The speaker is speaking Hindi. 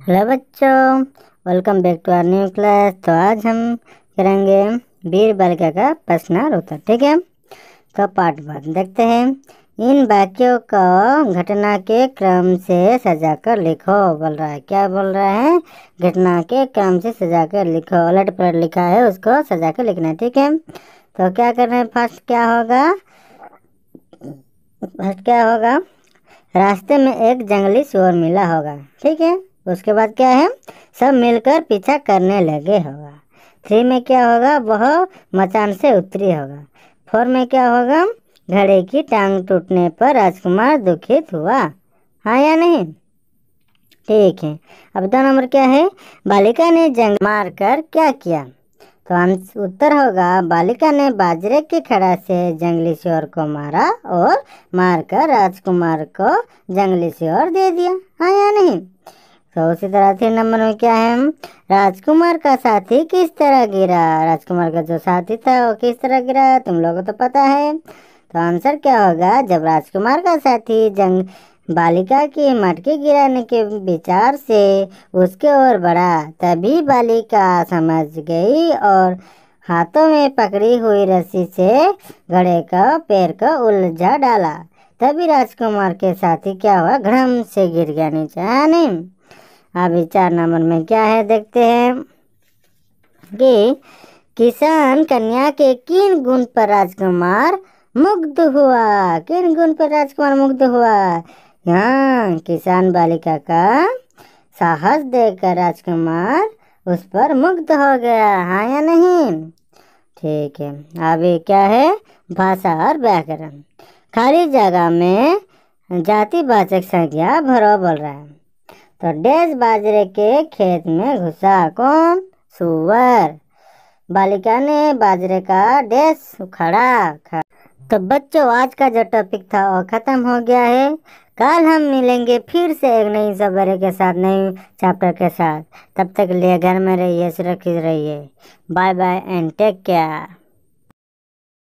हेलो बच्चों welcome back to our new class तो आज हम करेंगे वीर बालिका का प्रश्न रोता ठीक है तो पार्ट वन देखते हैं इन वाक्यों को घटना के क्रम से सजा कर लिखो बोल रहा है क्या बोल रहा है घटना के क्रम से सजा कर लिखो अलर्ट पर लिखा है उसको सजा कर लिखना है ठीक है तो क्या करना है फर्स्ट क्या होगा फर्स्ट क्या होगा रास्ते में एक जंगली शोर मिला होगा ठीक है उसके बाद क्या है सब मिलकर पीछा करने लगे होगा थ्री में क्या होगा वह मचान से उतरी होगा फोर में क्या होगा घड़े की टांग टूटने पर राजकुमार दुखित हुआ हाँ या नहीं ठीक है अब दो नंबर क्या है बालिका ने जंग मार कर क्या किया तो उत्तर होगा बालिका ने बाजरे के खड़ा से जंगली श्योर को मारा और मारकर राजकुमार को जंगली श्योर दे दिया हाँ या नहीं तो उसी तरह तीन नंबर में क्या है राजकुमार का साथी किस तरह गिरा राजकुमार का जो साथी था वो किस तरह गिरा तुम लोगों को तो पता है तो आंसर क्या होगा जब राजकुमार का साथी जंग बालिका की मटकी गिराने के विचार से उसके ओर बढ़ा तभी बालिका समझ गई और हाथों में पकड़ी हुई रस्सी से घड़े का पैर का उलझा डाला तभी राजकुमार के साथी क्या हुआ घड़म से गिर गया नीचे नहीं अभी चार नंबर में क्या है देखते हैं कि किसान कन्या के किन गुण पर राजकुमार मुग्ध हुआ किन गुण पर राजकुमार मुग्ध हुआ यहाँ किसान बालिका का साहस देकर राजकुमार उस पर मुग्ध हो गया हाँ या नहीं ठीक है अभी क्या है भाषा और व्याकरण खाली जगह में जाति बाचक संज्ञा भरो बोल रहा है तो डेस बाजरे के खेत में घुसा कौन सुअर बालिका ने बाजरे का डेस उखाड़ा तो बच्चों आज का जो टॉपिक था वो ख़त्म हो गया है कल हम मिलेंगे फिर से एक नई सबरे के साथ नई चैप्टर के साथ तब तक लिए घर में रहिए सुरक्षित रहिए bye bye and take care